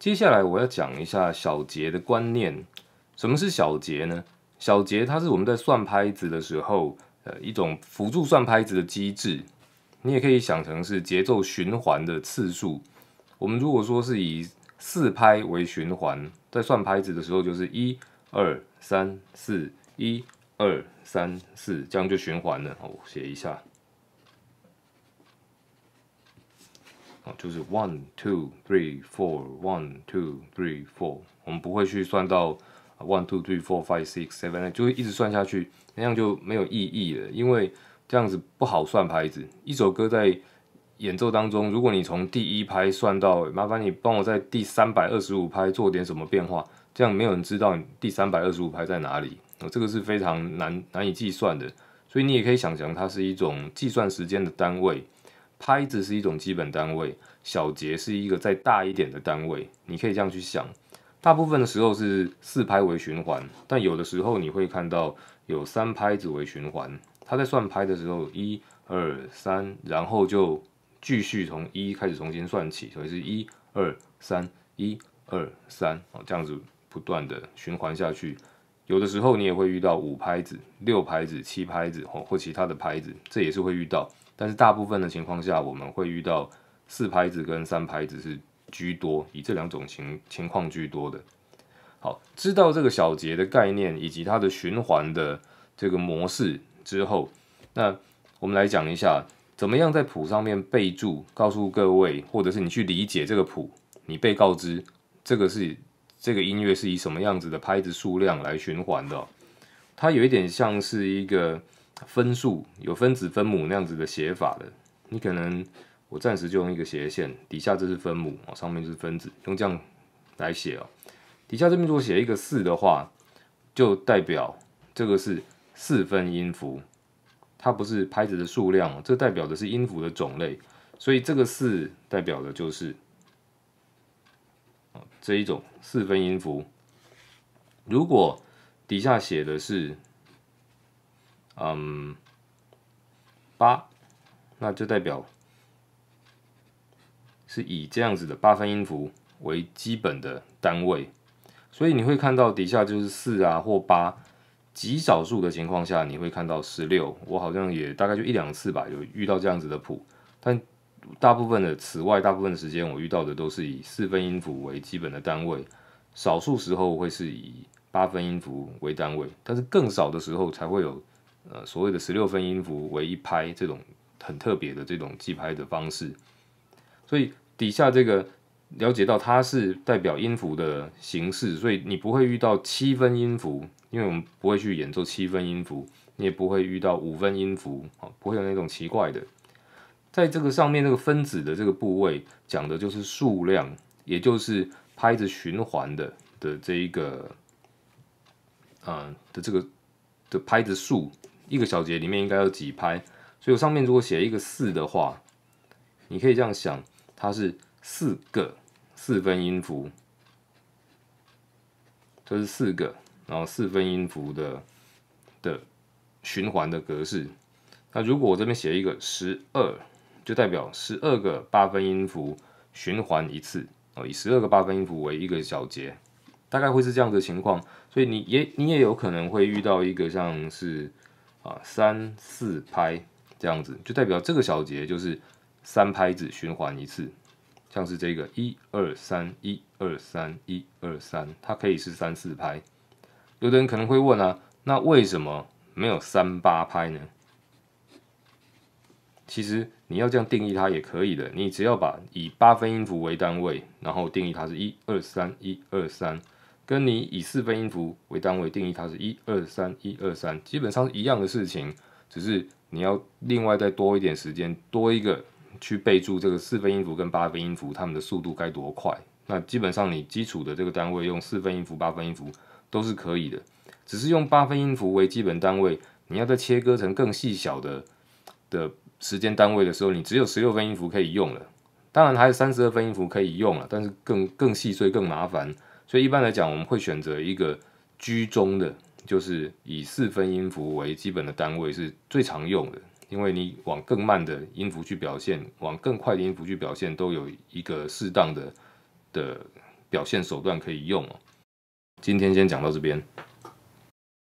接下来我要讲一下小节的观念。什么是小节呢？小节它是我们在算拍子的时候，呃，一种辅助算拍子的机制。你也可以想成是节奏循环的次数。我们如果说是以四拍为循环，在算拍子的时候就是一二三四，一二三四，这样就循环了。我写一下。就是 one two three four one two three four，我们不会去算到 one two three four five six seven，就会一直算下去，那样就没有意义了，因为这样子不好算拍子。一首歌在演奏当中，如果你从第一拍算到，麻烦你帮我在第三百二十五拍做点什么变化，这样没有人知道第三百二十五拍在哪里。哦，这个是非常难难以计算的，所以你也可以想象，它是一种计算时间的单位。拍子是一种基本单位，小节是一个再大一点的单位。你可以这样去想，大部分的时候是四拍为循环，但有的时候你会看到有三拍子为循环。它在算拍的时候，一、二、三，然后就继续从一开始重新算起，所以是一、二、三、一、二、三，哦，这样子不断的循环下去。有的时候你也会遇到五拍子、六拍子、七拍子，哦，或其他的拍子，这也是会遇到。但是大部分的情况下，我们会遇到四拍子跟三拍子是居多，以这两种情情况居多的。好，知道这个小节的概念以及它的循环的这个模式之后，那我们来讲一下，怎么样在谱上面备注，告诉各位，或者是你去理解这个谱，你被告知这个是这个音乐是以什么样子的拍子数量来循环的，它有一点像是一个。分数有分子分母那样子的写法的，你可能我暂时就用一个斜线，底下这是分母哦，上面是分子，用这样来写哦。底下这边如果写一个四的话，就代表这个是四分音符，它不是拍子的数量，这代表的是音符的种类，所以这个四代表的就是这一种四分音符。如果底下写的是。嗯，八，那就代表是以这样子的八分音符为基本的单位，所以你会看到底下就是四啊或八，极少数的情况下你会看到十六，我好像也大概就一两次吧，有遇到这样子的谱，但大部分的此外大部分时间我遇到的都是以四分音符为基本的单位，少数时候会是以八分音符为单位，但是更少的时候才会有。呃，所谓的十六分音符为一拍，这种很特别的这种记拍的方式，所以底下这个了解到它是代表音符的形式，所以你不会遇到七分音符，因为我们不会去演奏七分音符，你也不会遇到五分音符，啊，不会有那种奇怪的。在这个上面，这个分子的这个部位讲的就是数量，也就是拍子循环的的这一个，嗯，的这个的拍子数。一个小节里面应该有几拍？所以我上面如果写一个四的话，你可以这样想，它是四个四分音符，这是四个，然后四分音符的的循环的格式。那如果我这边写一个十二，就代表十二个八分音符循环一次，哦，以十二个八分音符为一个小节，大概会是这样的情况。所以你也你也有可能会遇到一个像是。啊，三四拍这样子，就代表这个小节就是三拍子循环一次，像是这个一二三一二三一二三，它可以是三四拍。有的人可能会问啊，那为什么没有三八拍呢？其实你要这样定义它也可以的，你只要把以八分音符为单位，然后定义它是一二三一二三。跟你以四分音符为单位定义它是一二三一二三，基本上是一样的事情，只是你要另外再多一点时间，多一个去备注这个四分音符跟八分音符它们的速度该多快。那基本上你基础的这个单位用四分音符、八分音符都是可以的，只是用八分音符为基本单位，你要再切割成更细小的的时间单位的时候，你只有十六分音符可以用了，当然还有三十二分音符可以用了，但是更更细碎、更麻烦。所以一般来讲，我们会选择一个居中的，就是以四分音符为基本的单位是最常用的。因为你往更慢的音符去表现，往更快的音符去表现，都有一个适当的的表现手段可以用。今天先讲到这边。